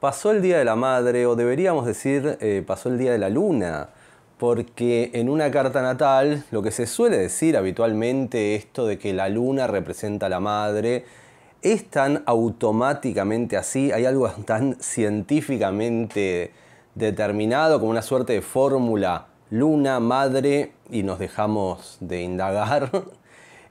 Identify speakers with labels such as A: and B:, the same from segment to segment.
A: pasó el Día de la Madre, o deberíamos decir, eh, pasó el Día de la Luna, porque en una carta natal lo que se suele decir habitualmente, esto de que la luna representa a la madre, es tan automáticamente así, hay algo tan científicamente determinado como una suerte de fórmula luna, madre, y nos dejamos de indagar.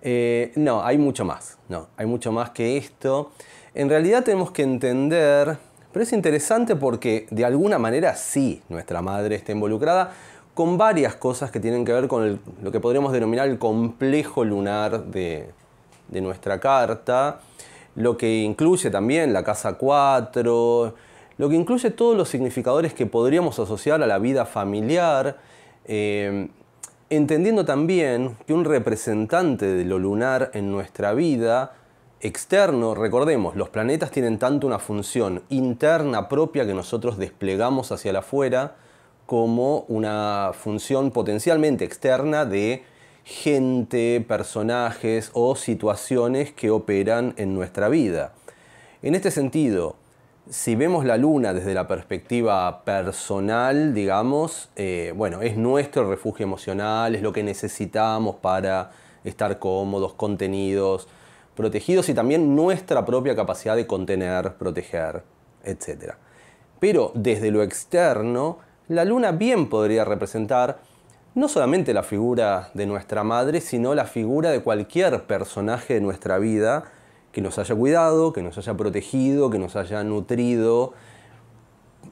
A: Eh, no, hay mucho más, no, hay mucho más que esto. En realidad tenemos que entender pero es interesante porque de alguna manera sí nuestra madre está involucrada con varias cosas que tienen que ver con lo que podríamos denominar el complejo lunar de, nuestra carta, lo que incluye también la casa 4, lo que incluye todos los significadores que podríamos asociar a la vida familiar, eh, entendiendo también que un representante de lo lunar en nuestra vida externo, recordemos, los planetas tienen tanto una función interna propia que nosotros desplegamos hacia la afuera, como una función potencialmente externa de gente, personajes o situaciones que operan en nuestra vida. En este sentido, si vemos la luna desde la perspectiva personal, digamos, eh, bueno, es nuestro refugio emocional, es lo que necesitamos para estar cómodos, contenidos, protegidos y también nuestra propia capacidad de contener, proteger, etc. Pero desde lo externo, la luna bien podría representar no solamente la figura de nuestra madre, sino la figura de cualquier personaje de nuestra vida que nos haya cuidado, que nos haya protegido, que nos haya nutrido.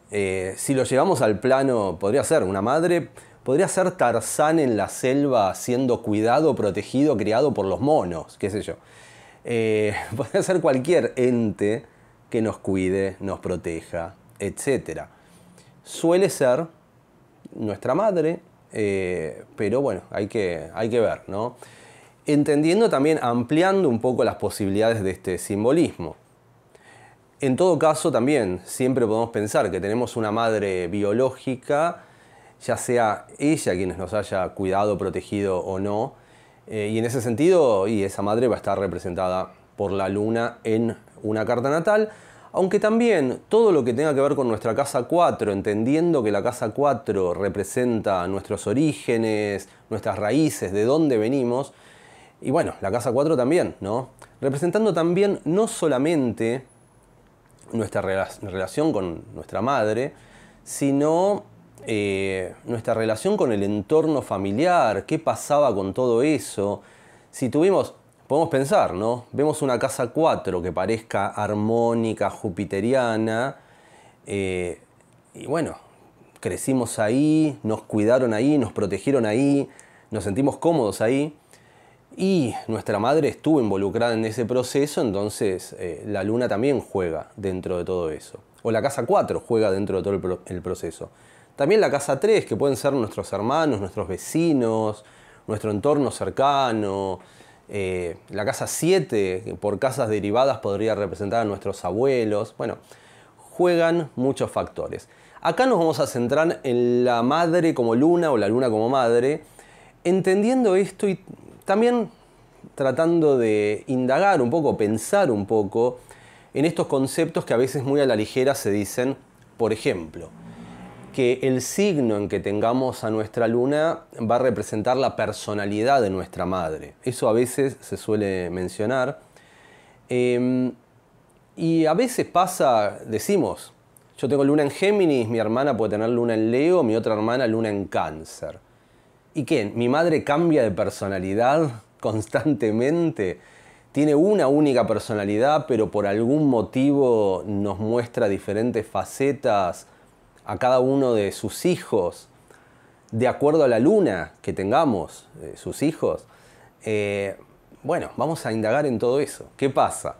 A: Eh, si lo llevamos al plano, podría ser una madre, podría ser Tarzán en la selva siendo cuidado, protegido, criado por los monos, qué sé yo. Eh, puede ser cualquier ente que nos cuide, nos proteja, etc. Suele ser nuestra madre, eh, pero bueno, hay que, hay que ver, ¿no? Entendiendo también, ampliando un poco las posibilidades de este simbolismo. En todo caso, también siempre podemos pensar que tenemos una madre biológica, ya sea ella quien nos haya cuidado, protegido o no, eh, y en ese sentido, y esa madre va a estar representada por la luna en una carta natal, aunque también todo lo que tenga que ver con nuestra casa 4, entendiendo que la casa 4 representa nuestros orígenes, nuestras raíces, de dónde venimos, y bueno, la casa 4 también, ¿no? Representando también no solamente nuestra relación con nuestra madre, sino eh, nuestra relación con el entorno familiar, qué pasaba con todo eso. Si tuvimos, podemos pensar, ¿no? Vemos una casa 4 que parezca armónica, jupiteriana, eh, y bueno, crecimos ahí, nos cuidaron ahí, nos protegieron ahí, nos sentimos cómodos ahí. Y nuestra madre estuvo involucrada en ese proceso, entonces eh, la luna también juega dentro de todo eso. O la casa 4 juega dentro de todo el proceso. También la casa 3, que pueden ser nuestros hermanos, nuestros vecinos, nuestro entorno cercano. Eh, la casa 7, que por casas derivadas podría representar a nuestros abuelos. Bueno, juegan muchos factores. Acá nos vamos a centrar en la madre como luna o la luna como madre, entendiendo esto y también tratando de indagar un poco, pensar un poco en estos conceptos que a veces muy a la ligera se dicen, por ejemplo, que el signo en que tengamos a nuestra luna va a representar la personalidad de nuestra madre. Eso a veces se suele mencionar. Em, y a veces pasa, decimos, yo tengo luna en Géminis, mi hermana puede tener luna en Leo, mi otra hermana luna en Cáncer. ¿Y qué? ¿Mi madre cambia de personalidad constantemente? Tiene una única personalidad, pero por algún motivo nos muestra diferentes facetas a cada uno de sus hijos, de acuerdo a la luna que tengamos, eh, sus hijos, eh, bueno, vamos a indagar en todo eso. ¿Qué pasa?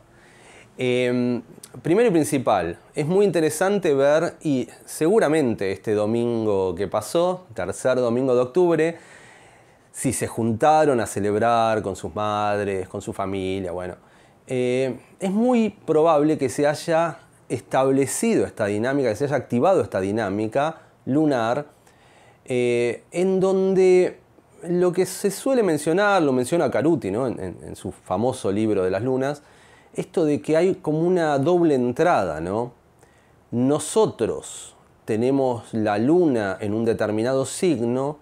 A: Em, primero y principal, es muy interesante ver, y seguramente este domingo que pasó, tercer domingo de octubre, si se juntaron a celebrar con sus madres, con su familia, bueno, eh, es muy probable que se haya establecido esta dinámica, que se haya activado esta dinámica lunar, eh, en donde lo que se suele mencionar, lo menciona Caruti en, su famoso libro de las lunas, esto de que hay como una doble entrada, ¿no? Nosotros tenemos la luna en un determinado signo,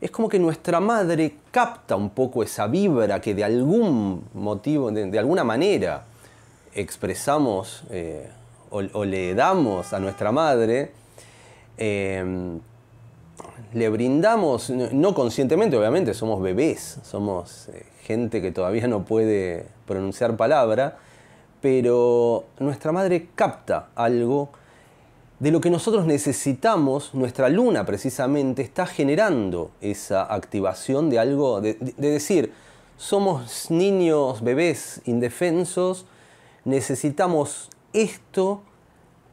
A: es como que nuestra madre capta un poco esa vibra que de algún motivo, de, alguna manera, expresamos eh, o, le damos a nuestra madre, eh, le brindamos, no conscientemente, obviamente, somos bebés, somos eh, gente que todavía no puede pronunciar palabra, pero nuestra madre capta algo de lo que nosotros necesitamos, nuestra luna precisamente está generando esa activación de algo, de decir, somos niños, bebés indefensos, necesitamos esto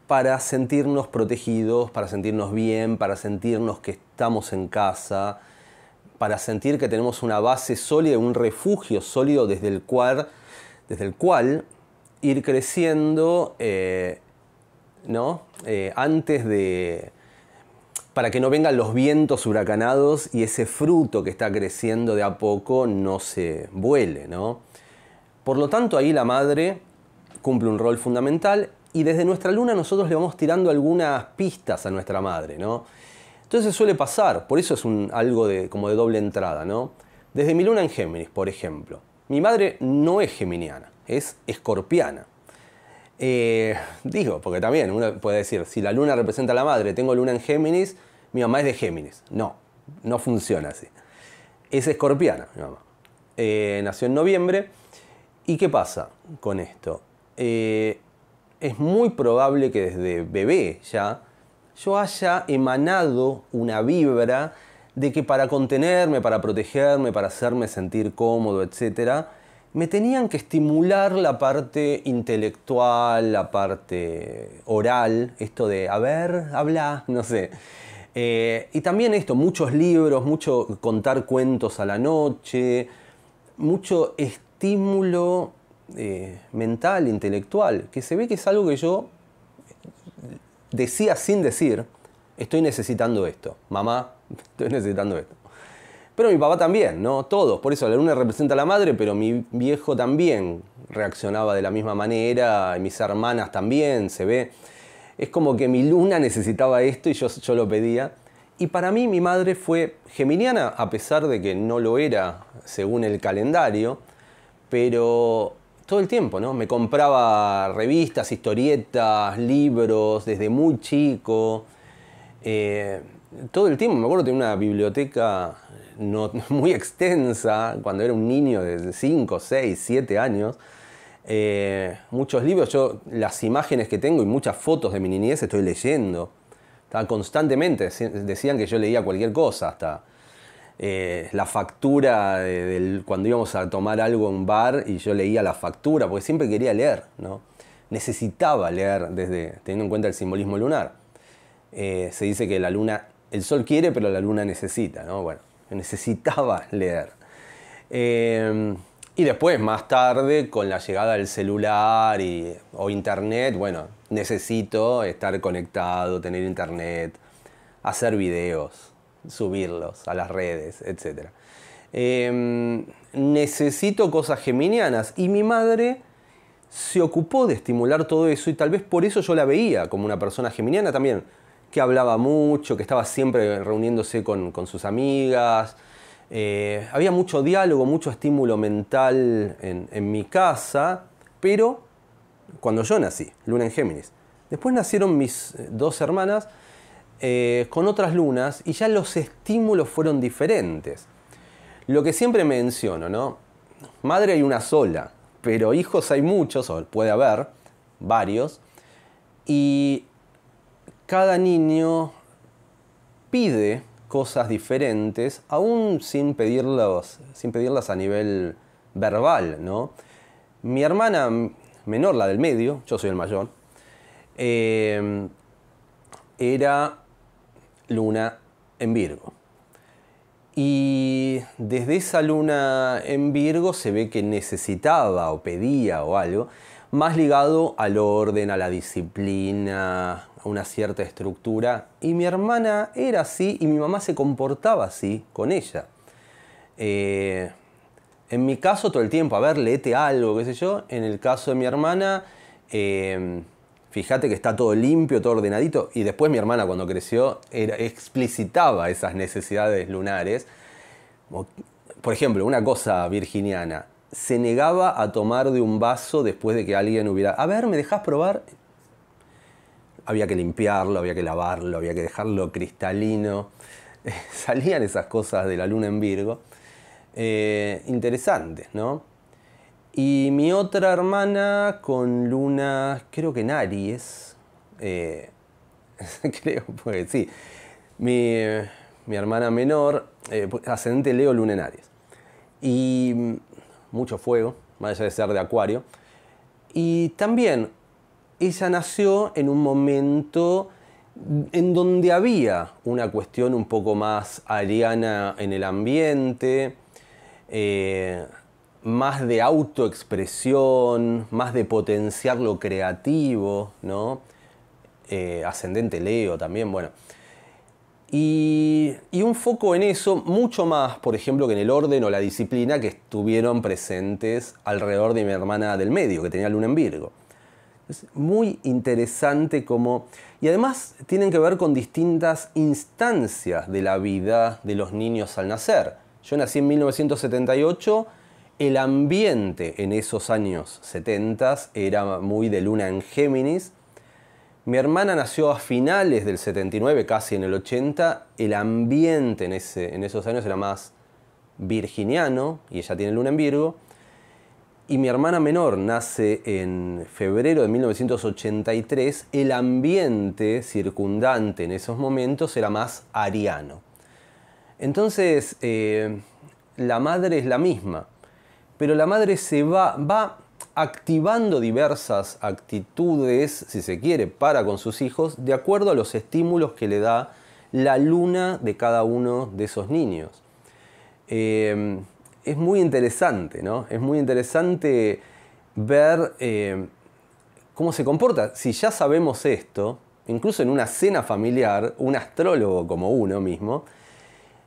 A: para sentirnos protegidos, para sentirnos bien, para sentirnos que estamos en casa, para sentir que tenemos una base sólida, un refugio sólido desde el cual, desde el cual ir creciendo, eh, ¿no? Eh, antes de, para que no vengan los vientos huracanados y ese fruto que está creciendo de a poco no se vuele, ¿no? Por lo tanto, ahí la madre cumple un rol fundamental y desde nuestra luna nosotros le vamos tirando algunas pistas a nuestra madre, ¿no? Entonces suele pasar, por eso es algo de, como de doble entrada, ¿no? Desde mi luna en Géminis, por ejemplo, mi madre no es geminiana, es escorpiana. Eh, digo, porque también uno puede decir, si la luna representa a la madre, tengo luna en Géminis, mi mamá es de Géminis. No, no funciona así. Es escorpiana, mi mamá. Eh, nació en noviembre. ¿Y qué pasa con esto? Eh, es muy probable que desde bebé ya yo haya emanado una vibra de que para contenerme, para protegerme, para hacerme sentir cómodo, etc., me tenían que estimular la parte intelectual, la parte oral, esto de, a ver, habla, no sé. Eh, y también esto, muchos libros, mucho contar cuentos a la noche, mucho estímulo eh, mental, intelectual, que se ve que es algo que yo decía sin decir, estoy necesitando esto, mamá, estoy necesitando esto. Pero mi papá también, ¿no? Todos, por eso la luna representa a la madre, pero mi viejo también reaccionaba de la misma manera, mis hermanas también, se ve. Es como que mi luna necesitaba esto y yo, yo lo pedía. Y para mí mi madre fue geminiana, a pesar de que no lo era según el calendario, pero todo el tiempo, ¿no? Me compraba revistas, historietas, libros desde muy chico. Eh, todo el tiempo, me acuerdo, tenía una biblioteca muy extensa cuando era un niño de 5, 6, 7 años. Eh, muchos libros, yo las imágenes que tengo y muchas fotos de mi niñez estoy leyendo. Estaba constantemente, decían que yo leía cualquier cosa, hasta eh, la factura cuando íbamos a tomar algo en bar y yo leía la factura, porque siempre quería leer, necesitaba leer desde teniendo en cuenta el simbolismo lunar. Eh, se dice que la luna, el sol quiere, pero la luna necesita, Bueno, necesitaba leer. Eh, y después, más tarde, con la llegada del celular y, o internet, bueno, necesito estar conectado, tener internet, hacer videos, subirlos a las redes, etc. Em, necesito cosas geminianas y mi madre se ocupó de estimular todo eso y tal vez por eso yo la veía como una persona geminiana también, que hablaba mucho, que estaba siempre reuniéndose con, sus amigas. Eh, había mucho diálogo, mucho estímulo mental en mi casa, pero cuando yo nací, Luna en Géminis. Después nacieron mis dos hermanas eh, con otras lunas y ya los estímulos fueron diferentes. Lo que siempre menciono, ¿no? Madre hay una sola, pero hijos hay muchos, o puede haber varios, y cada niño pide cosas diferentes, aún sin pedirlas, sin pedirlas a nivel verbal, ¿no? Mi hermana menor, la del medio, yo soy el mayor, eh, era luna en Virgo. Y desde esa luna en Virgo se ve que necesitaba o pedía o algo más ligado al orden, a la disciplina, a una cierta estructura. Y mi hermana era así y mi mamá se comportaba así con ella. Eh, en mi caso todo el tiempo, a ver, leete algo, qué sé yo. En el caso de mi hermana, eh, fíjate que está todo limpio, todo ordenadito. Y después mi hermana cuando creció explicitaba esas necesidades lunares. Por ejemplo, una cosa virginiana, se negaba a tomar de un vaso después de que alguien hubiera... A ver, ¿me dejas probar? Había que limpiarlo, había que lavarlo, había que dejarlo cristalino. Salían esas cosas de la luna en Virgo. Eh, interesantes, ¿no? Y mi otra hermana con luna, creo que en Aries. Eh, creo, pues sí. Mi, hermana menor, eh, pues, ascendente Leo, luna en Aries. Y mucho fuego, más allá de ser de Acuario. Y también ella nació en un momento en donde había una cuestión un poco más ariana en el ambiente. Eh, más de autoexpresión, más de potenciar lo creativo, ¿no? Eh, ascendente Leo también, bueno. Y, y, un foco en eso, mucho más, por ejemplo, que en el orden o la disciplina que estuvieron presentes alrededor de mi hermana del medio, que tenía luna en Virgo. Es muy interesante como... Y además tienen que ver con distintas instancias de la vida de los niños al nacer. Yo nací en 1978 el ambiente en esos años 70 era muy de luna en Géminis. Mi hermana nació a finales del 79, casi en el 80. El ambiente en, ese, en esos años era más virginiano, y ella tiene luna en Virgo. Y mi hermana menor nace en febrero de 1983. El ambiente circundante en esos momentos era más ariano. Entonces, eh, la madre es la misma pero la madre se va, activando diversas actitudes, si se quiere, para con sus hijos, de acuerdo a los estímulos que le da la luna de cada uno de esos niños. Em, es muy interesante, ¿no? Es muy interesante ver em, cómo se comporta. Si ya sabemos esto, incluso en una cena familiar, un astrólogo como uno mismo,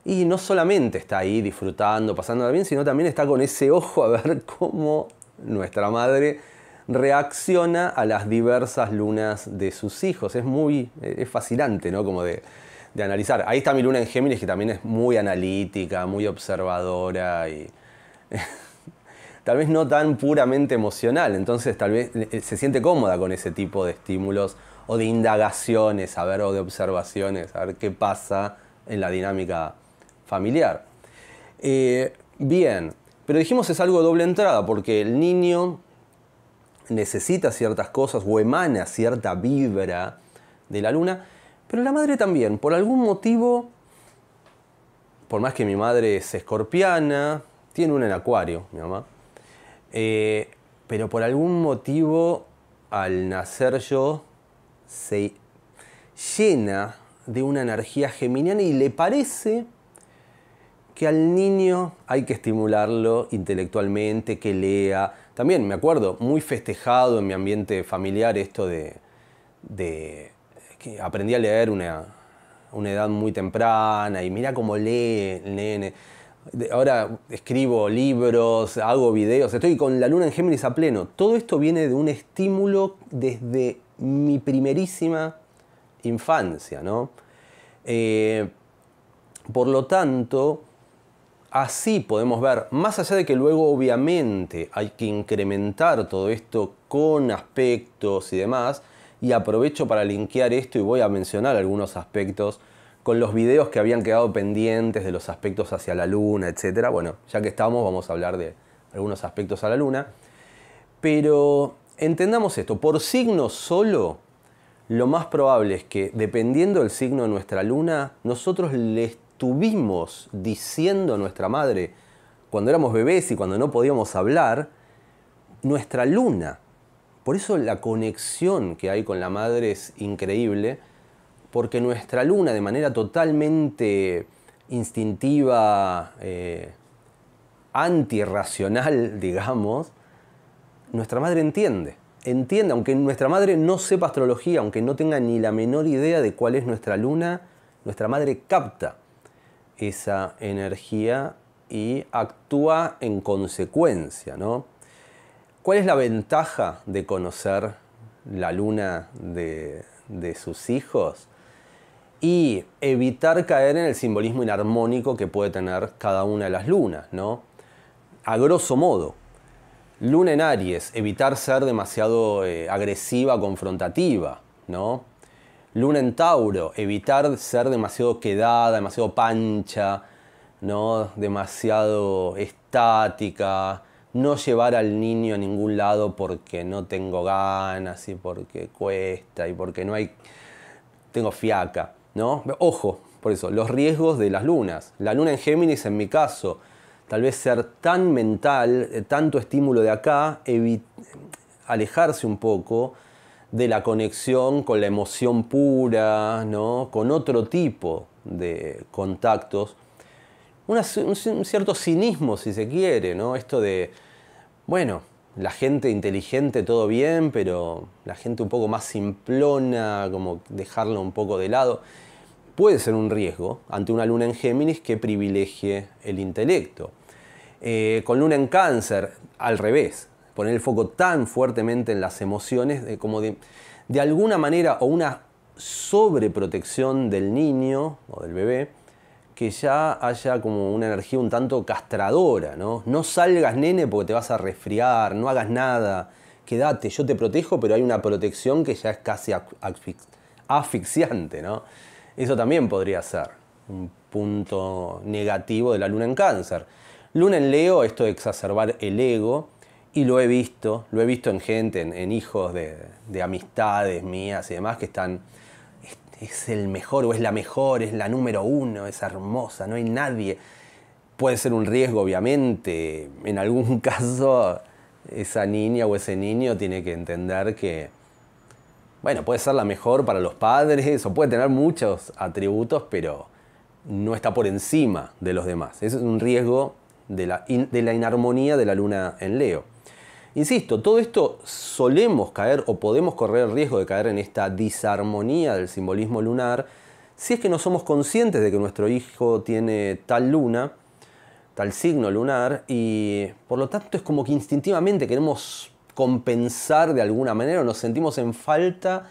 A: y no solamente está ahí disfrutando, pasándola bien, sino también está con ese ojo a ver cómo nuestra madre reacciona a las diversas lunas de sus hijos. Es muy es fascinante, ¿no? Como de, de analizar. Ahí está mi luna en Géminis, que también es muy analítica, muy observadora y tal vez no tan puramente emocional. Entonces tal vez eh, eh, se siente cómoda con ese tipo de estímulos o de indagaciones, a ver, o de observaciones, a ver qué pasa en la dinámica familiar. Eh, bien, pero dijimos es algo de doble entrada, porque el niño necesita ciertas cosas o emana cierta vibra de la luna, pero la madre también, por algún motivo, por más que mi madre es escorpiana, tiene una en acuario, mi mamá, eh, pero por algún motivo al nacer yo se llena de una energía geminiana y le parece que al niño hay que estimularlo intelectualmente, que lea. También me acuerdo, muy festejado en mi ambiente familiar esto de, que aprendí a leer una, una edad muy temprana y mira cómo lee el nene. Ahora escribo libros, hago videos, estoy con la luna en Géminis a pleno. Todo esto viene de un estímulo desde mi primerísima infancia, ¿no? Eh, por lo tanto, Así podemos ver, más allá de que luego obviamente hay que incrementar todo esto con aspectos y demás, y aprovecho para linkear esto y voy a mencionar algunos aspectos con los videos que habían quedado pendientes de los aspectos hacia la luna, etc. Bueno, ya que estamos vamos a hablar de algunos aspectos a la luna. Pero entendamos esto, por signo solo, lo más probable es que dependiendo del signo de nuestra luna, nosotros le estuvimos diciendo a nuestra madre cuando éramos bebés y cuando no podíamos hablar, nuestra luna. Por eso la conexión que hay con la madre es increíble, porque nuestra luna de manera totalmente instintiva, eh, antirracional, digamos, nuestra madre entiende. Entiende, aunque nuestra madre no sepa astrología, aunque no tenga ni la menor idea de cuál es nuestra luna, nuestra madre capta esa energía y actúa en consecuencia, ¿no? ¿Cuál es la ventaja de conocer la luna de, sus hijos? Y evitar caer en el simbolismo inarmónico que puede tener cada una de las lunas, ¿no? A grosso modo, luna en Aries, evitar ser demasiado eh, agresiva, confrontativa, ¿no? Luna en Tauro, evitar ser demasiado quedada, demasiado pancha, ¿no? demasiado estática, no llevar al niño a ningún lado porque no tengo ganas y porque cuesta y porque no hay tengo fiaca, ¿no? Ojo, por eso, los riesgos de las lunas. La luna en Géminis en mi caso, tal vez ser tan mental, eh, tanto estímulo de acá, alejarse un poco, de la conexión con la emoción pura, ¿no? con otro tipo de contactos. un, cierto cinismo, si se quiere, ¿no? Esto de, bueno, la gente inteligente todo bien, pero la gente un poco más simplona, como dejarla un poco de lado, puede ser un riesgo ante una luna en Géminis que privilegie el intelecto. Eh, con luna en cáncer, al revés, poner el foco tan fuertemente en las emociones como de, de alguna manera o una sobreprotección del niño o del bebé que ya haya como una energía un tanto castradora, ¿no? No salgas, nene, porque te vas a resfriar, no hagas nada, quédate, yo te protejo, pero hay una protección que ya es casi asfixiante, ¿no? Eso también podría ser un punto negativo de la luna en cáncer. Luna en Leo, esto de exacerbar el ego, y lo he visto, lo he visto en gente, en, hijos de, amistades mías y demás que están, es, el mejor o es la mejor, es la número uno, es hermosa, no hay nadie. Puede ser un riesgo, obviamente. En algún caso, esa niña o ese niño tiene que entender que, bueno, puede ser la mejor para los padres o puede tener muchos atributos, pero no está por encima de los demás. Eso es un riesgo de la, de la inarmonía de la luna en Leo. Insisto, todo esto solemos caer o podemos correr el riesgo de caer en esta disarmonía del simbolismo lunar si es que no somos conscientes de que nuestro hijo tiene tal luna, tal signo lunar, y por lo tanto es como que instintivamente queremos compensar de alguna manera o nos sentimos en falta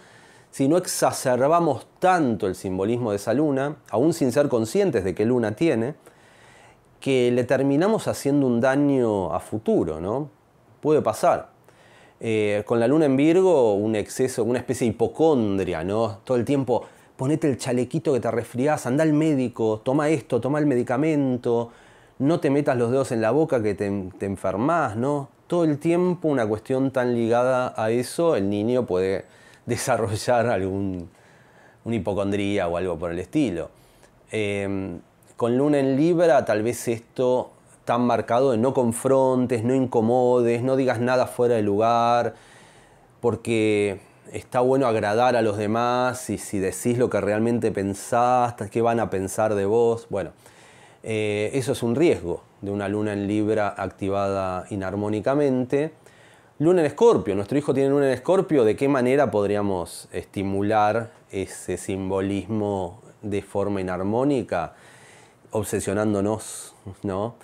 A: si no exacerbamos tanto el simbolismo de esa luna, aún sin ser conscientes de qué luna tiene, que le terminamos haciendo un daño a futuro, ¿no? puede pasar. Eh, con la luna en Virgo, un exceso, una especie de hipocondria, ¿no? Todo el tiempo, ponete el chalequito que te resfriás, anda al médico, toma esto, toma el medicamento, no te metas los dedos en la boca que te, te enfermas, ¿no? Todo el tiempo una cuestión tan ligada a eso, el niño puede desarrollar algún una hipocondría o algo por el estilo. Eh, con luna en Libra, tal vez esto tan marcado de no confrontes, no incomodes, no digas nada fuera de lugar, porque está bueno agradar a los demás y si decís lo que realmente pensás, qué van a pensar de vos. Bueno, eh, eso es un riesgo de una luna en Libra activada inarmónicamente. Luna en Escorpio, nuestro hijo tiene luna en Escorpio, ¿de qué manera podríamos estimular ese simbolismo de forma inarmónica? Obsesionándonos, ¿no?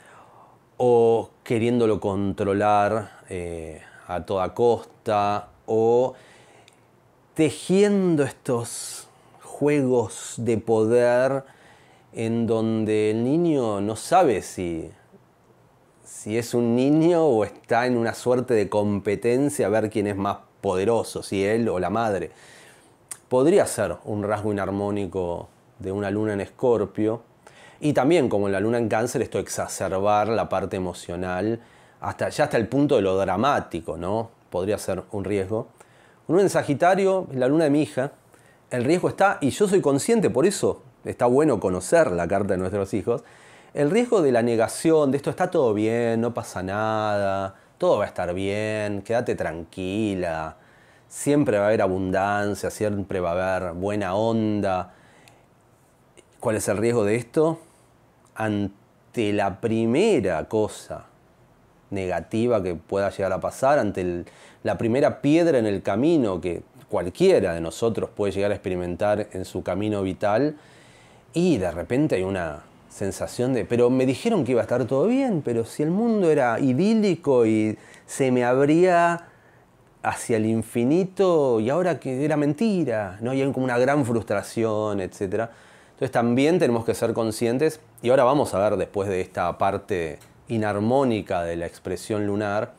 A: o queriéndolo controlar eh, a toda costa, o tejiendo estos juegos de poder en donde el niño no sabe si, si es un niño o está en una suerte de competencia a ver quién es más poderoso, si él o la madre. Podría ser un rasgo inarmónico de una luna en escorpio, y también, como la luna en cáncer, esto exacerbar la parte emocional hasta, ya hasta el punto de lo dramático, ¿no? Podría ser un riesgo. uno en Sagitario, la luna de mi hija, el riesgo está, y yo soy consciente, por eso está bueno conocer la carta de nuestros hijos, el riesgo de la negación, de esto está todo bien, no pasa nada, todo va a estar bien, quédate tranquila, siempre va a haber abundancia, siempre va a haber buena onda. ¿Cuál es el riesgo de esto? ante la primera cosa negativa que pueda llegar a pasar, ante la primera piedra en el camino que cualquiera de nosotros puede llegar a experimentar en su camino vital, y de repente hay una sensación de, pero me dijeron que iba a estar todo bien, pero si el mundo era idílico y se me abría hacia el infinito y ahora que era mentira, ¿no? Y hay como una gran frustración, etcétera. Entonces también tenemos que ser conscientes, y ahora vamos a ver después de esta parte inarmónica de la expresión lunar,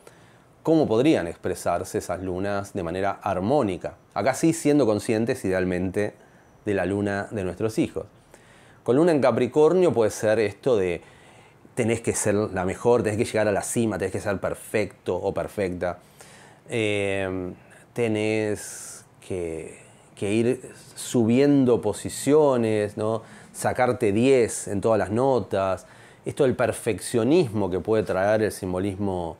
A: cómo podrían expresarse esas lunas de manera armónica. Acá sí siendo conscientes idealmente de la luna de nuestros hijos. Con luna en Capricornio puede ser esto de tenés que ser la mejor, tenés que llegar a la cima, tenés que ser perfecto o perfecta. Eh, tenés que que ir subiendo posiciones, ¿no? sacarte 10 en todas las notas, esto del perfeccionismo que puede traer el simbolismo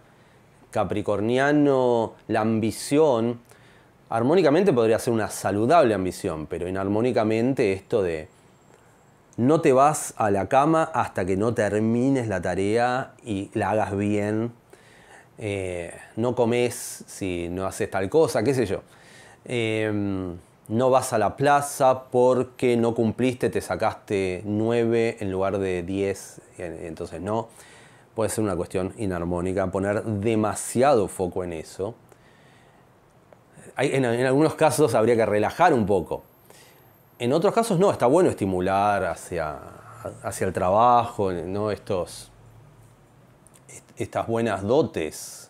A: capricorniano, la ambición, armónicamente podría ser una saludable ambición, pero inarmónicamente esto de no te vas a la cama hasta que no termines la tarea y la hagas bien, eh, no comes si no haces tal cosa, qué sé yo. Em, no vas a la plaza porque no cumpliste, te sacaste 9 en lugar de 10, entonces no. Puede ser una cuestión inarmónica, poner demasiado foco en eso. en, algunos casos habría que relajar un poco. En otros casos no, está bueno estimular hacia, hacia el trabajo, ¿no? Estos, estas buenas dotes.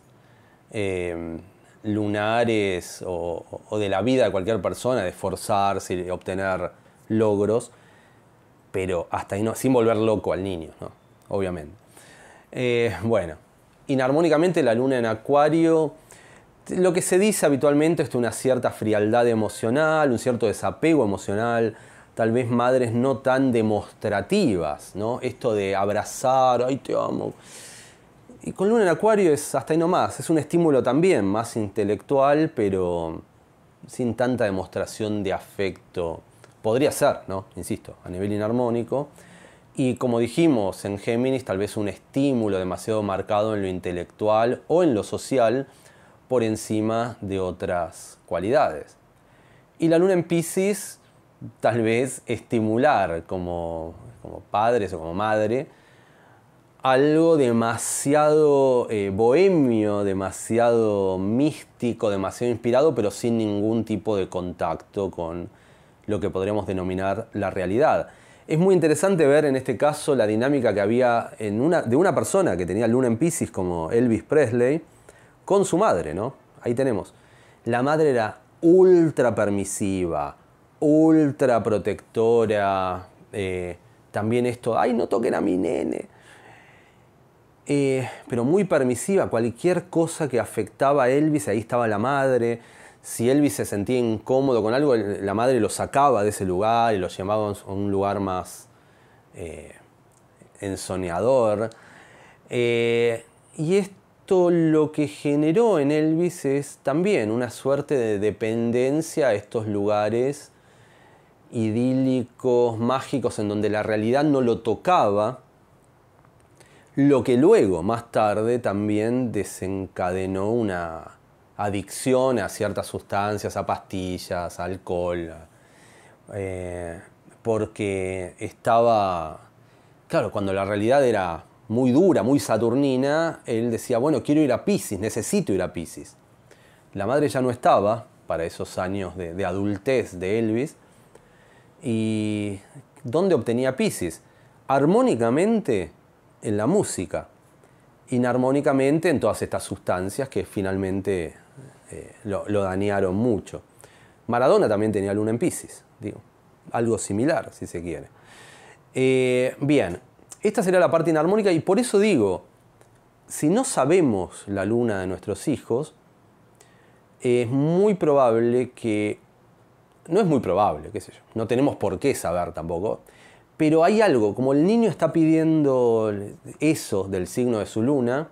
A: Eh, lunares o, de la vida de cualquier persona, de esforzarse y obtener logros, pero hasta ahí no, sin volver loco al niño, obviamente. Eh, bueno, inarmónicamente la luna en acuario, lo que se dice habitualmente es una cierta frialdad emocional, un cierto desapego emocional, tal vez madres no tan demostrativas, ¿no? Esto de abrazar, ay te amo y con Luna en Acuario es hasta ahí nomás, es un estímulo también más intelectual, pero sin tanta demostración de afecto. Podría ser, ¿no? Insisto, a nivel inarmónico. Y como dijimos en Géminis, tal vez un estímulo demasiado marcado en lo intelectual o en lo social por encima de otras cualidades. Y la luna en Pisces, tal vez estimular como, como padres o como madre, algo demasiado eh, bohemio, demasiado místico, demasiado inspirado, pero sin ningún tipo de contacto con lo que podríamos denominar la realidad. Es muy interesante ver en este caso la dinámica que había en de una persona que tenía luna en Pisces como Elvis Presley con su madre, ¿no? Ahí tenemos. La madre era ultra permisiva, ultra protectora. Eh, también esto, ay, no toquen a mi nene eh, pero muy permisiva. Cualquier cosa que afectaba a Elvis, ahí estaba la madre. Si Elvis se sentía incómodo con algo, la madre lo sacaba de ese lugar y lo llamaba a un lugar más eh, ...ensoneador. Eh, y esto lo que generó en Elvis es también una suerte de dependencia a estos lugares idílicos, mágicos, en donde la realidad no lo tocaba lo que luego, más tarde, también desencadenó una adicción a ciertas sustancias, a pastillas, alcohol, eh, porque estaba, claro, cuando la realidad era muy dura, muy saturnina, él decía, bueno, quiero ir a Pisces, necesito ir a Pisces. La madre ya no estaba para esos años de, de adultez de Elvis. ¿Y dónde obtenía Pisces? Armónicamente en la música, inarmónicamente en todas estas sustancias que finalmente eh, lo, dañaron mucho. Maradona también tenía luna en Pisces, digo, algo similar, si se quiere. Eh, bien, esta será la parte inarmónica y por eso digo, si no sabemos la luna de nuestros hijos, es muy probable que, no es muy probable, qué sé yo, no tenemos por qué saber tampoco, pero hay algo, como el niño está pidiendo eso del signo de su luna,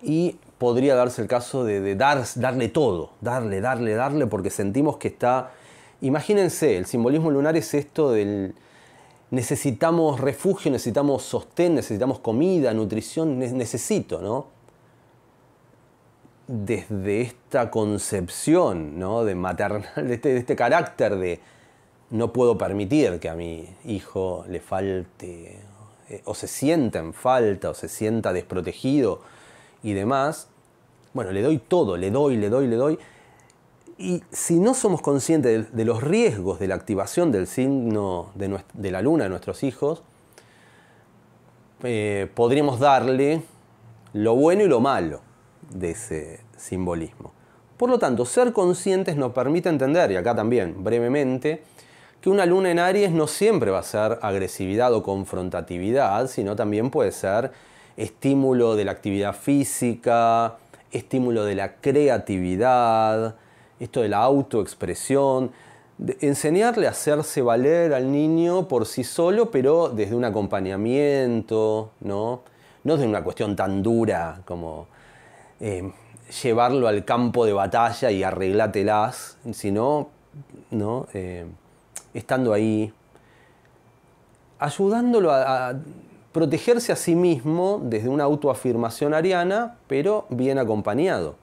A: y podría darse el caso de, darle todo, darle, darle, darle, porque sentimos que está... Imagínense, el simbolismo lunar es esto del necesitamos refugio, necesitamos sostén, necesitamos comida, nutrición, necesito, ¿no? Desde esta concepción, ¿no? De maternal, de este, este carácter de no puedo permitir que a mi hijo le falte eh, o se sienta en falta o se sienta desprotegido y demás, bueno, le doy todo, le doy, le doy, le doy. Y si no somos conscientes de, los riesgos de la activación del signo de, la luna de nuestros hijos, eh, podríamos darle lo bueno y lo malo de ese simbolismo. Por lo tanto, ser conscientes nos permite entender, y acá también brevemente, que una luna en Aries no siempre va a ser agresividad o confrontatividad, sino también puede ser estímulo de la actividad física, estímulo de la creatividad, esto de la autoexpresión, enseñarle a hacerse valer al niño por sí solo, pero desde un acompañamiento, ¿no? No desde una cuestión tan dura como eh, llevarlo al campo de batalla y arreglátelas, sino, ¿no? Eh, estando ahí, ayudándolo a, protegerse a sí mismo desde una autoafirmación ariana, pero bien acompañado.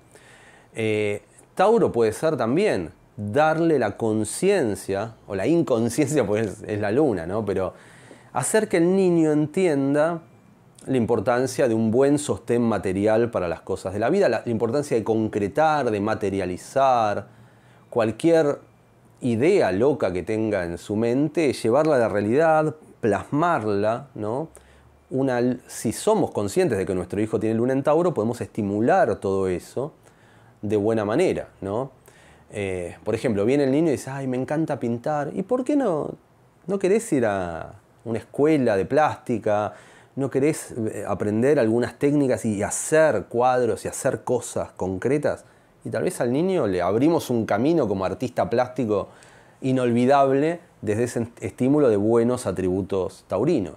A: Eh, Tauro puede ser también darle la conciencia, o la inconsciencia, pues es, la luna, ¿no? Pero hacer que el niño entienda la importancia de un buen sostén material para las cosas de la vida, la importancia de concretar, de materializar, cualquier idea loca que tenga en su mente, llevarla a la realidad, plasmarla, ¿no? si somos conscientes de que nuestro hijo tiene luna en Tauro, podemos estimular todo eso de buena manera, ¿no? Eh, por ejemplo, viene el niño y dice, ay, me encanta pintar, ¿y por qué no, no querés ir a una escuela de plástica? ¿No querés eh, aprender algunas técnicas y hacer cuadros y hacer cosas concretas? y tal vez al niño le abrimos un camino como artista plástico inolvidable desde ese estímulo de buenos atributos taurinos.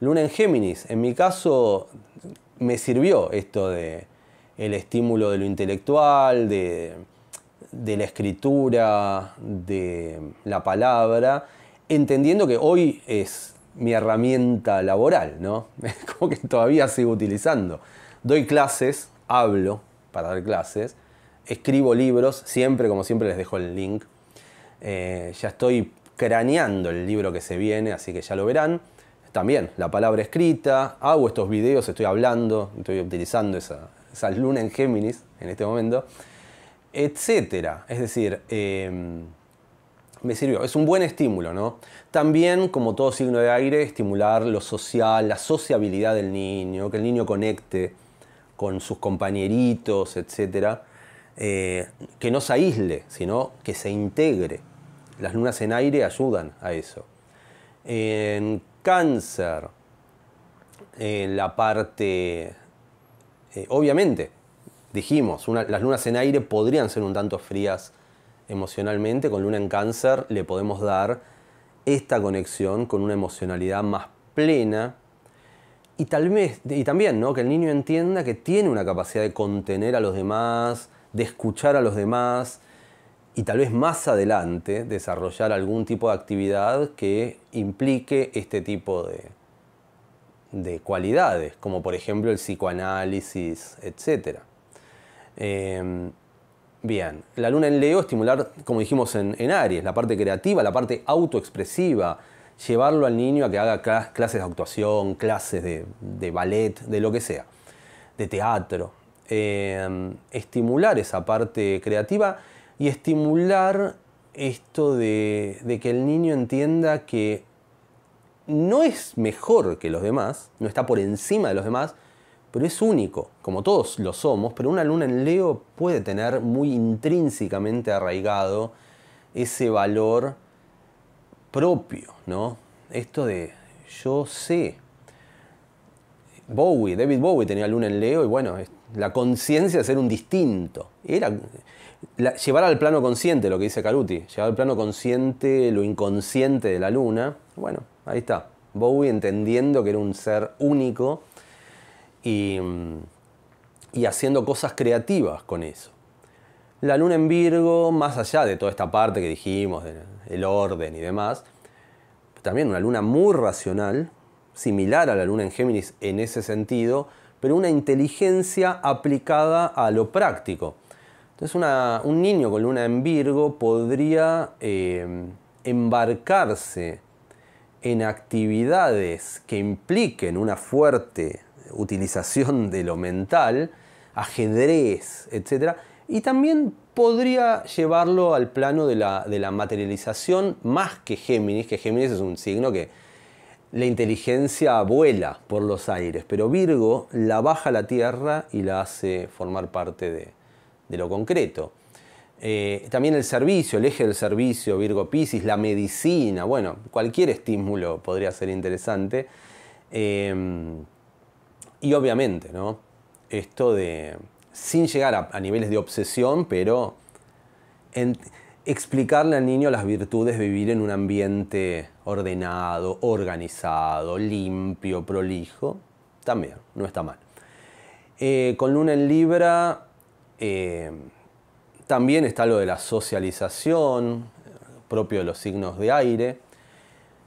A: Luna en Géminis, en mi caso me sirvió esto de el estímulo de lo intelectual, de, la escritura, de la palabra, entendiendo que hoy es mi herramienta laboral, ¿no? como que todavía sigo utilizando. Doy clases, hablo para dar clases, escribo libros, siempre, como siempre les dejo el link. Eh, ya estoy craneando el libro que se viene, así que ya lo verán. También la palabra escrita, hago estos videos, estoy hablando, estoy utilizando esa, luna en Géminis en este momento, etcétera. Es decir, em, me sirvió, es un buen estímulo, ¿no? También, como todo signo de aire, estimular lo social, la sociabilidad del niño, que el niño conecte con sus compañeritos, etcétera eh, que no se aísle, sino que se integre. Las lunas en aire ayudan a eso. En cáncer, en la parte, eh, obviamente, dijimos, las lunas en aire podrían ser un tanto frías emocionalmente, con luna en cáncer le podemos dar esta conexión con una emocionalidad más plena y tal vez y también, ¿no? que el niño entienda que tiene una capacidad de contener a los demás, de escuchar a los demás y tal vez más adelante desarrollar algún tipo de actividad que implique este tipo de, cualidades, como por ejemplo el psicoanálisis, etc. Em, bien, la luna en Leo, estimular, como dijimos en, Aries, la parte creativa, la parte autoexpresiva, llevarlo al niño a que haga clases de actuación, clases de, de ballet, de lo que sea, de teatro, Em, estimular esa parte creativa y estimular esto de, que el niño entienda que no es mejor que los demás, no está por encima de los demás, pero es único, como todos lo somos, pero una luna en Leo puede tener muy intrínsecamente arraigado ese valor propio, ¿no? Esto de yo sé. Bowie, David Bowie tenía luna en Leo y bueno, la conciencia de ser un distinto. Era llevar al plano consciente lo que dice Caruti, llevar al plano consciente lo inconsciente de la luna. Bueno, ahí está. Bowie entendiendo que era un ser único y, haciendo cosas creativas con eso. La luna en Virgo, más allá de toda esta parte que dijimos, del orden y demás, también una luna muy racional, similar a la luna en Géminis en ese sentido, pero una inteligencia aplicada a lo práctico. Entonces un niño con luna en Virgo podría eh, embarcarse en actividades que impliquen una fuerte utilización de lo mental, ajedrez, etc. Y también podría llevarlo al plano de la, de la materialización más que Géminis, que Géminis es un signo que la inteligencia vuela por los aires, pero Virgo la baja a la tierra y la hace formar parte de, lo concreto. Eh, también el servicio, el eje del servicio, Virgo Piscis, la medicina, bueno, cualquier estímulo podría ser interesante. Em, y obviamente, ¿no? Esto de, sin llegar a, a niveles de obsesión, pero en, explicarle al niño las virtudes de vivir en un ambiente ordenado, organizado, limpio, prolijo, también, no está mal. Eh, con Luna en Libra eh, también está lo de la socialización, propio de los signos de aire.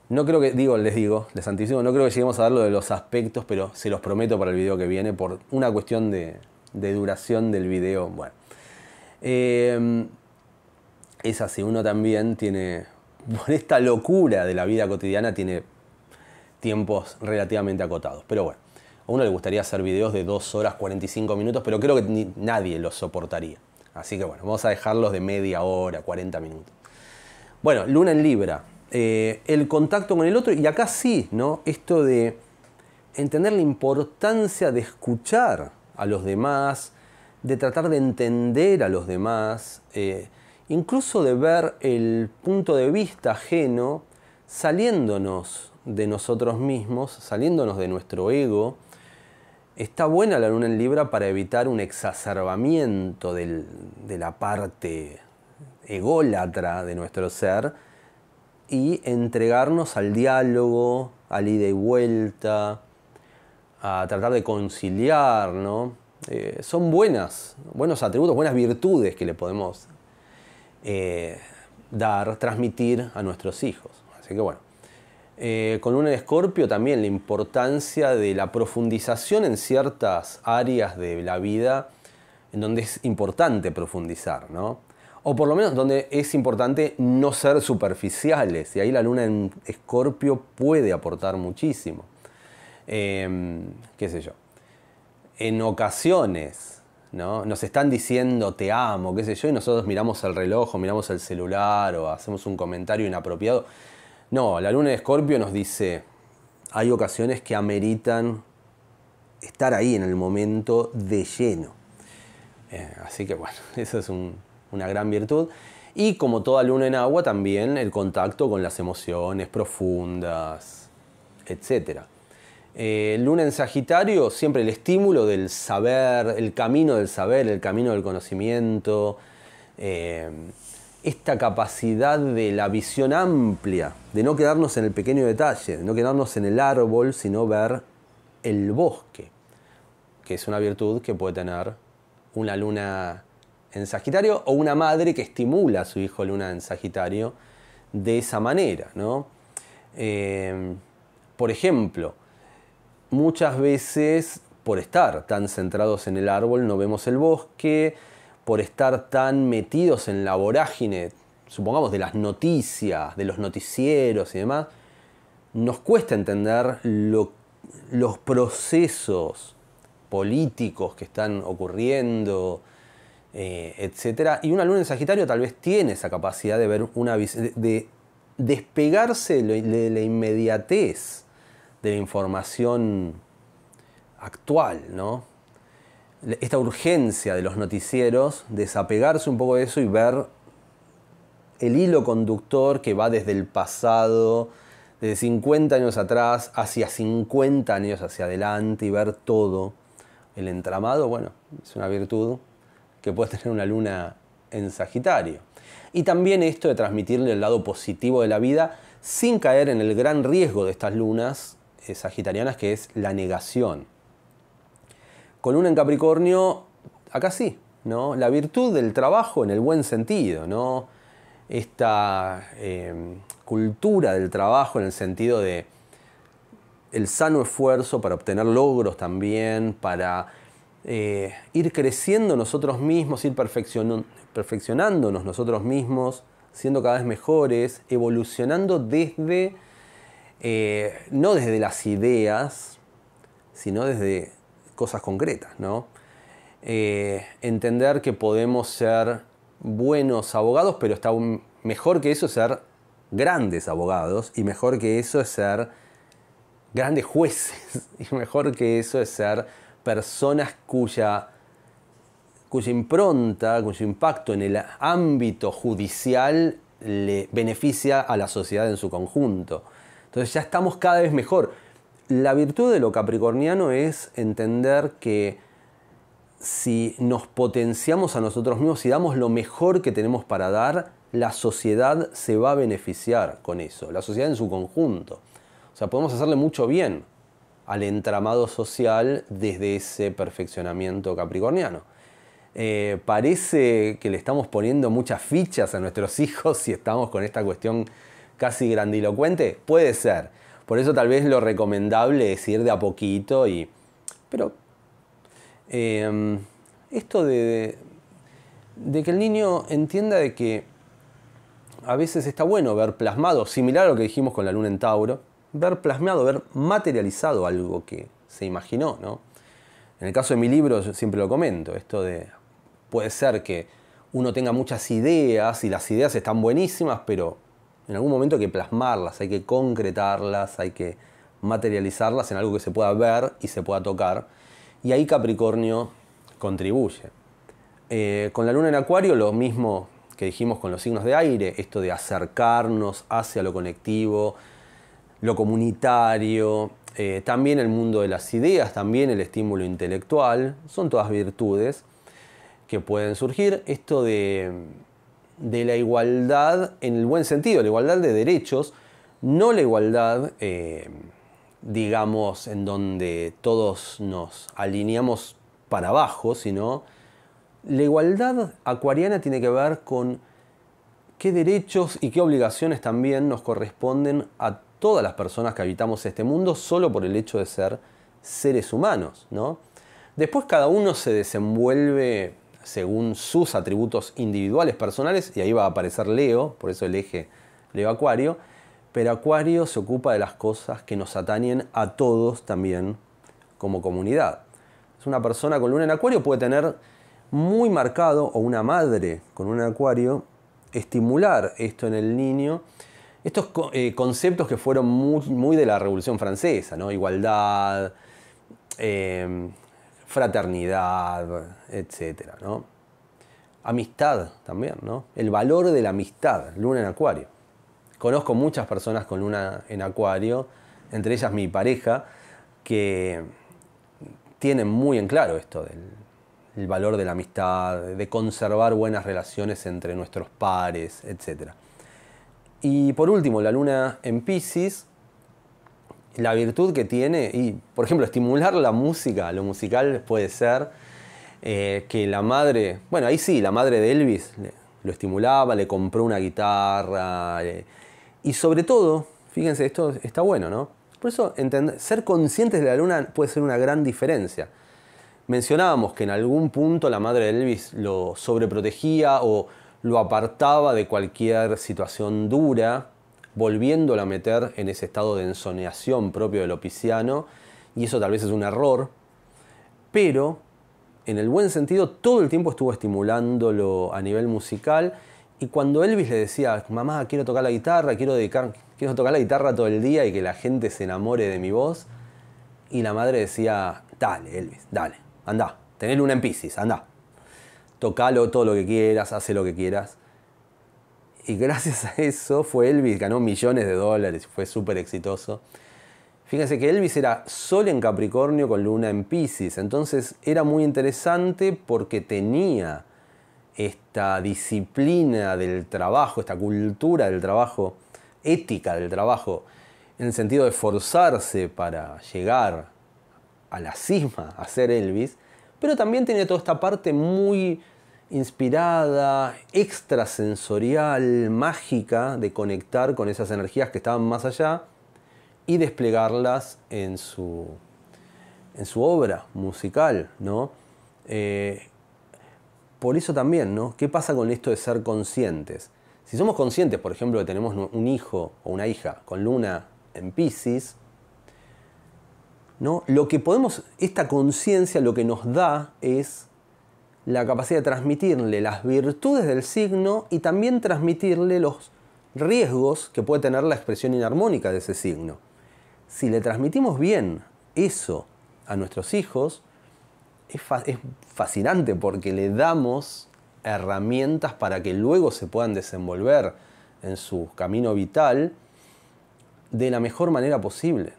A: No creo que, digo, les digo, les anticipo, no creo que lleguemos a dar de los aspectos, pero se los prometo para el video que viene por una cuestión de, duración del video. Bueno. Eh, es así, uno también tiene, por esta locura de la vida cotidiana, tiene tiempos relativamente acotados. Pero bueno, a uno le gustaría hacer videos de 2 horas 45 minutos, pero creo que nadie los soportaría. Así que bueno, vamos a dejarlos de media hora, 40 minutos. Bueno, luna en Libra. Eh, el contacto con el otro, y acá sí, ¿no? Esto de entender la importancia de escuchar a los demás, de tratar de entender a los demás, eh, incluso de ver el punto de vista ajeno saliéndonos de nosotros mismos, saliéndonos de nuestro ego. Está buena la luna en Libra para evitar un exacerbamiento de la parte ególatra de nuestro ser y entregarnos al diálogo, al ida y vuelta, a tratar de conciliar, ¿no? Eh, son buenas, buenos atributos, buenas virtudes que le podemos eh, dar, transmitir a nuestros hijos. Así que bueno, eh, con un escorpio también la importancia de la profundización en ciertas áreas de la vida en donde es importante profundizar, ¿no? O por lo menos donde es importante no ser superficiales, y ahí la luna en escorpio puede aportar muchísimo. Em, ¿Qué sé yo? En ocasiones nos están diciendo te amo, qué sé yo, y nosotros miramos el reloj o miramos el celular o hacemos un comentario inapropiado. No, la luna de Escorpio nos dice, hay ocasiones que ameritan estar ahí en el momento de lleno. Eh, así que bueno, eso es una gran virtud. Y como toda luna en agua, también el contacto con las emociones profundas, etcétera. Eh, luna en Sagitario, siempre el estímulo del saber, el camino del saber, el camino del conocimiento, eh, esta capacidad de la visión amplia, de no quedarnos en el pequeño detalle, de no quedarnos en el árbol, sino ver el bosque, que es una virtud que puede tener una luna en Sagitario o una madre que estimula a su hijo luna en Sagitario de esa manera, eh, por ejemplo, muchas veces por estar tan centrados en el árbol no vemos el bosque, por estar tan metidos en la vorágine, supongamos, de las noticias, de los noticieros y demás, nos cuesta entender los procesos políticos que están ocurriendo, eh, etc. Y una luna en Sagitario tal vez tiene esa capacidad de ver una de despegarse de la inmediatez de la información actual, ¿no? Esta urgencia de los noticieros, desapegarse un poco de eso y ver el hilo conductor que va desde el pasado, desde 50 años atrás, hacia 50 años hacia adelante y ver todo. El entramado, bueno, es una virtud que puede tener una luna en Sagitario. Y también esto de transmitirle el lado positivo de la vida sin caer en el gran riesgo de estas lunas eh, sagitarianas que es la negación. Con una en Capricornio, acá sí, ¿no? La virtud del trabajo en el buen sentido, ¿no? Esta em, cultura del trabajo en el sentido de el sano esfuerzo para obtener logros también, para eh, ir creciendo nosotros mismos, ir perfeccionándonos nosotros mismos, siendo cada vez mejores, evolucionando desde eh, no desde las ideas, sino desde cosas concretas, ¿no? Eh, entender que podemos ser buenos abogados, pero está mejor que eso ser grandes abogados y mejor que eso es ser grandes jueces y mejor que eso es ser personas cuya, cuya impronta, cuyo impacto en el ámbito judicial le beneficia a la sociedad en su conjunto. Entonces ya estamos cada vez mejor. La virtud de lo capricorniano es entender que si nos potenciamos a nosotros mismos, y damos lo mejor que tenemos para dar, la sociedad se va a beneficiar con eso, la sociedad en su conjunto. O sea, podemos hacerle mucho bien al entramado social desde ese perfeccionamiento capricorniano. Eh, parece que le estamos poniendo muchas fichas a nuestros hijos si estamos con esta cuestión casi grandilocuente? Puede ser. Por eso tal vez lo recomendable es ir de a poquito y... Pero em, esto de, de, que el niño entienda de que a veces está bueno ver plasmado, similar a lo que dijimos con la luna en Tauro, ver plasmado, ver materializado algo que se imaginó, ¿no? En el caso de mi libro siempre lo comento, esto de puede ser que uno tenga muchas ideas y las ideas están buenísimas, pero en algún momento hay que plasmarlas, hay que concretarlas, hay que materializarlas en algo que se pueda ver y se pueda tocar. Y ahí Capricornio contribuye. Eh, con la luna en Acuario, lo mismo que dijimos con los signos de aire, esto de acercarnos hacia lo conectivo, lo comunitario, eh, también el mundo de las ideas, también el estímulo intelectual, son todas virtudes que pueden surgir. Esto de de la igualdad en el buen sentido, la igualdad de derechos, no la igualdad, eh, digamos, en donde todos nos alineamos para abajo, sino la igualdad acuariana tiene que ver con qué derechos y qué obligaciones también nos corresponden a todas las personas que habitamos este mundo solo por el hecho de ser seres humanos, ¿no? Después cada uno se desenvuelve según sus atributos individuales personales, y ahí va a aparecer Leo, por eso el eje Leo Acuario, pero Acuario se ocupa de las cosas que nos atañen a todos también como comunidad. una persona con luna en Acuario puede tener muy marcado, o una madre con un Acuario, estimular esto en el niño, estos eh, conceptos que fueron muy, de la Revolución Francesa, ¿no? igualdad, eh, fraternidad, etcétera, ¿no? Amistad también, ¿no? El valor de la amistad, luna en acuario. Conozco muchas personas con luna en acuario, entre ellas mi pareja, que tienen muy en claro esto del el valor de la amistad, de conservar buenas relaciones entre nuestros pares, etcétera, Y por último, la luna en Pisces la virtud que tiene, y por ejemplo, estimular la música, lo musical puede ser eh, que la madre, bueno, ahí sí, la madre de Elvis lo estimulaba, le compró una guitarra, eh, y sobre todo, fíjense, esto está bueno, ¿no? Por eso entender, ser conscientes de la luna puede ser una gran diferencia. Mencionábamos que en algún punto la madre de Elvis lo sobreprotegía o lo apartaba de cualquier situación dura, volviéndola a meter en ese estado de ensoneación propio del opiciano, y eso tal vez es un error, pero en el buen sentido todo el tiempo estuvo estimulándolo a nivel musical, y cuando Elvis le decía, mamá, quiero tocar la guitarra, quiero, tocar la guitarra todo el día y que la gente se enamore de mi voz, y la madre decía, dale, Elvis, dale, anda, tener una en anda, tocalo todo lo que quieras, hace lo que quieras. Y gracias a eso fue Elvis, ganó millones de dólares, fue súper exitoso. Fíjense que Elvis era Sol en Capricornio con Luna en Pisces, entonces era muy interesante porque tenía esta disciplina del trabajo, esta cultura del trabajo, ética del trabajo, en el sentido de forzarse para llegar a la cima, a ser Elvis, pero también tenía toda esta parte muy inspirada, extrasensorial, mágica de conectar con esas energías que estaban más allá y desplegarlas en su, en su obra musical, ¿no? Eh, por eso también, ¿no? ¿Qué pasa con esto de ser conscientes? Si somos conscientes, por ejemplo, que tenemos un hijo o una hija con luna en Pisces, ¿no? Lo que podemos, esta conciencia lo que nos da es la capacidad de transmitirle las virtudes del signo y también transmitirle los riesgos que puede tener la expresión inarmónica de ese signo. Si le transmitimos bien eso a nuestros hijos, es, fascinante porque le damos herramientas para que luego se puedan desenvolver en su camino vital de la mejor manera posible,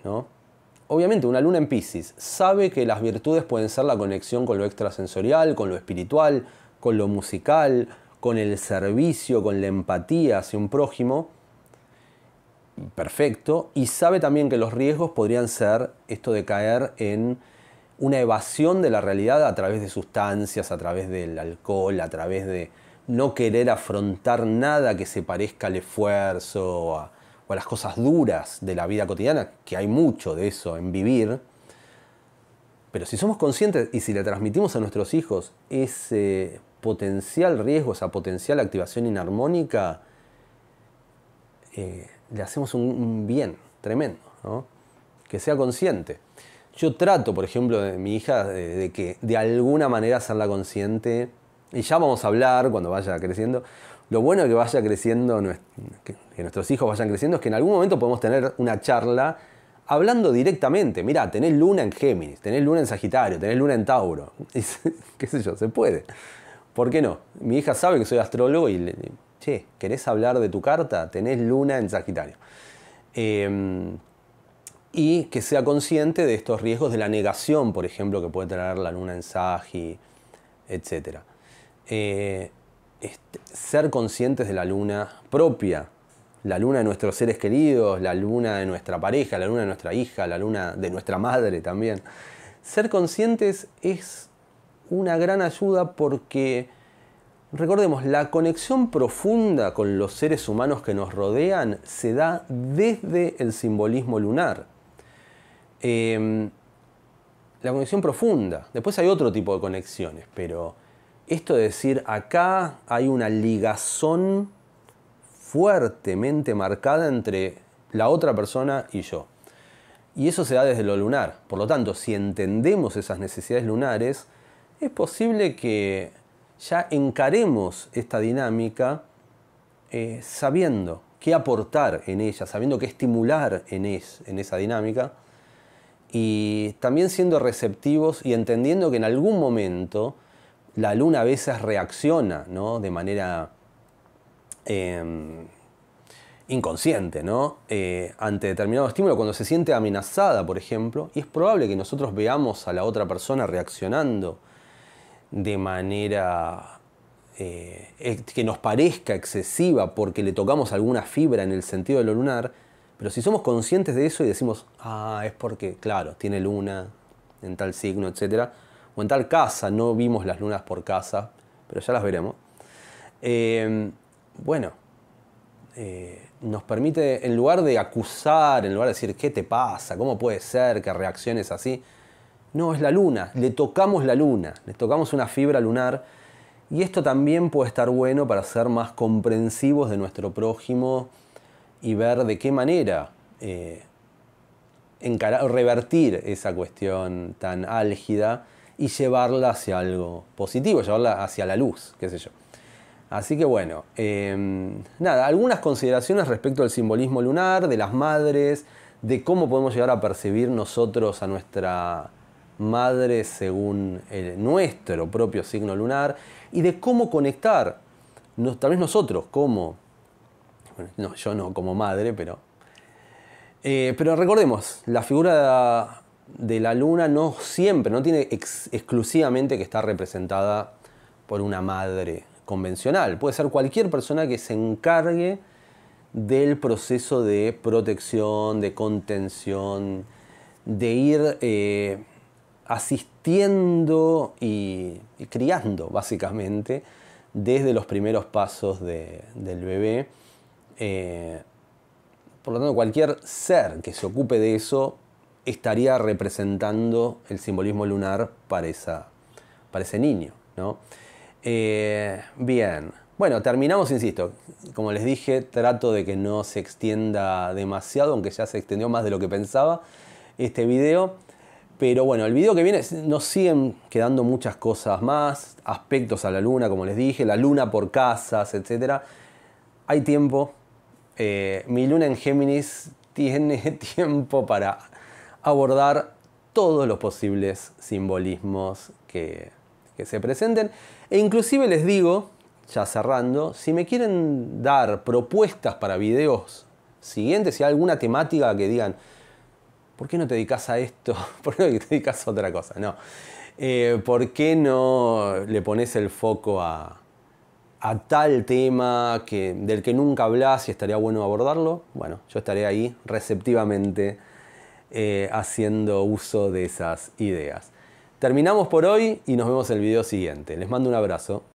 A: Obviamente, una luna en Pisces sabe que las virtudes pueden ser la conexión con lo extrasensorial, con lo espiritual, con lo musical, con el servicio, con la empatía hacia un prójimo. Perfecto. Y sabe también que los riesgos podrían ser esto de caer en una evasión de la realidad a través de sustancias, a través del alcohol, a través de no querer afrontar nada que se parezca al esfuerzo, a, o a las cosas duras de la vida cotidiana, que hay mucho de eso en vivir, pero si somos conscientes y si le transmitimos a nuestros hijos ese potencial riesgo, esa potencial activación inarmónica, eh, le hacemos un, bien tremendo, que sea consciente. Yo trato, por ejemplo, de mi hija de, que de alguna manera hacerla consciente, y ya vamos a hablar cuando vaya creciendo, lo bueno que vaya creciendo, que nuestros hijos vayan creciendo, es que en algún momento podemos tener una charla hablando directamente. Mirá, tenés luna en Géminis, tenés luna en Sagitario, tenés luna en Tauro. ¿Qué sé yo? Se puede. ¿Por qué no? Mi hija sabe que soy astrólogo y le che, ¿querés hablar de tu carta? Tenés luna en Sagitario. Em, y que sea consciente de estos riesgos de la negación, por ejemplo, que puede traer la luna en Sagi, etc. Eh, este, ser conscientes de la luna propia, la luna de nuestros seres queridos, la luna de nuestra pareja, la luna de nuestra hija, la luna de nuestra madre también. Ser conscientes es una gran ayuda porque, recordemos, la conexión profunda con los seres humanos que nos rodean se da desde el simbolismo lunar. Em, la conexión profunda. Después hay otro tipo de conexiones, pero esto de decir, acá hay una ligazón fuertemente marcada entre la otra persona y yo. Y eso se da desde lo lunar. Por lo tanto, si entendemos esas necesidades lunares, es posible que ya encaremos esta dinámica eh, sabiendo qué aportar en ella, sabiendo qué estimular en, es, en esa dinámica y también siendo receptivos y entendiendo que en algún momento la luna a veces reacciona de manera em, inconsciente eh, ante determinado estímulo, cuando se siente amenazada, por ejemplo, y es probable que nosotros veamos a la otra persona reaccionando de manera eh, que nos parezca excesiva porque le tocamos alguna fibra en el sentido de lo lunar, pero si somos conscientes de eso y decimos, ah, es porque, claro, tiene luna en tal signo, etcétera, o tal casa, no vimos las lunas por casa, pero ya las veremos. Em, bueno, eh, nos permite, en lugar de acusar, en lugar de decir, ¿qué te pasa? ¿Cómo puede ser que reacciones así? No, es la luna, le tocamos la luna, le tocamos una fibra lunar. Y esto también puede estar bueno para ser más comprensivos de nuestro prójimo y ver de qué manera eh, revertir esa cuestión tan álgida y llevarla hacia algo positivo, llevarla hacia la luz, qué sé yo. Así que bueno, em, nada, algunas consideraciones respecto al simbolismo lunar, de las madres, de cómo podemos llegar a percibir nosotros a nuestra madre según nuestro propio signo lunar y de cómo conectar, tal vez nosotros como, bueno, no, yo no como madre, pero, eh, pero recordemos, la figura de la luna no siempre, no tiene exclusivamente que estar representada por una madre convencional. Puede ser cualquier persona que se encargue del proceso de protección, de contención, de ir eh, asistiendo y, criando, básicamente, desde los primeros pasos del bebé. Eh, por lo tanto, cualquier ser que se ocupe de eso estaría representando el simbolismo lunar para, esa, para ese niño. Eh, bien, bueno, terminamos, insisto, como les dije, trato de que no se extienda demasiado, aunque ya se extendió más de lo que pensaba este video. Pero bueno, el video que viene nos siguen quedando muchas cosas más, aspectos a la luna, como les dije, la luna por casas, etc. Hay tiempo. Eh, mi luna en Géminis tiene tiempo para abordar todos los posibles simbolismos que, se presenten. E inclusive les digo, ya cerrando, si me quieren dar propuestas para videos siguientes, si hay alguna temática que digan, ¿por qué no te dedicas a esto? ¿Por qué no te dedicas a otra cosa? No. Eh, ¿Por qué no le pones el foco a, a tal tema que, del que nunca hablas y estaría bueno abordarlo? Bueno, yo estaré ahí receptivamente eh, haciendo uso de esas ideas. Terminamos por hoy y nos vemos en el video siguiente. Les mando un abrazo.